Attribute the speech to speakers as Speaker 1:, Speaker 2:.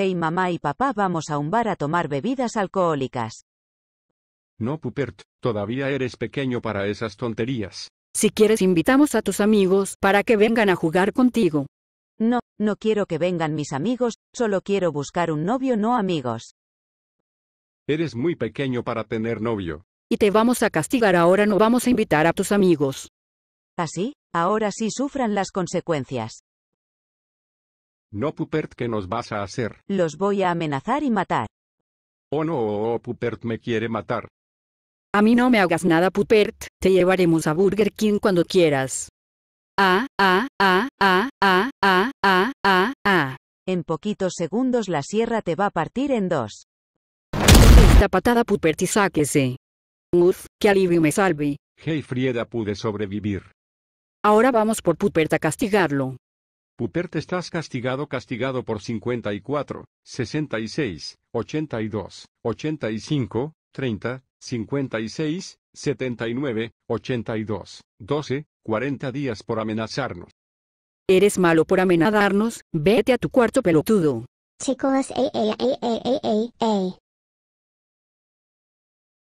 Speaker 1: hey mamá y papá vamos a un bar a tomar bebidas alcohólicas.
Speaker 2: No, Pupert, todavía eres pequeño para esas tonterías.
Speaker 1: Si quieres invitamos a tus amigos para que vengan a jugar contigo. No, no quiero que vengan mis amigos, solo quiero buscar un novio, no amigos.
Speaker 2: Eres muy pequeño para tener novio.
Speaker 1: Y te vamos a castigar ahora, no vamos a invitar a tus amigos. Así, ¿Ah, ahora sí sufran las consecuencias.
Speaker 2: No Pupert, ¿qué nos vas a hacer?
Speaker 1: Los voy a amenazar y matar.
Speaker 2: Oh no, oh, oh, Pupert me quiere matar.
Speaker 1: A mí no me hagas nada, Pupert, te llevaremos a Burger King cuando quieras. Ah, ah, ah, ah, ah, ah, ah, ah, ah. En poquitos segundos la sierra te va a partir en dos. Esta patada, Pupert, y sáquese. Uf, qué alivio me salve.
Speaker 2: Hey, Frieda, pude sobrevivir.
Speaker 1: Ahora vamos por Pupert a castigarlo.
Speaker 2: Puperte estás castigado castigado por 54, 66, 82, 85, 30, 56, 79, 82, 12, 40 días por amenazarnos.
Speaker 1: Eres malo por amenazarnos, vete a tu cuarto pelotudo. Chicos, ey, ey, ey,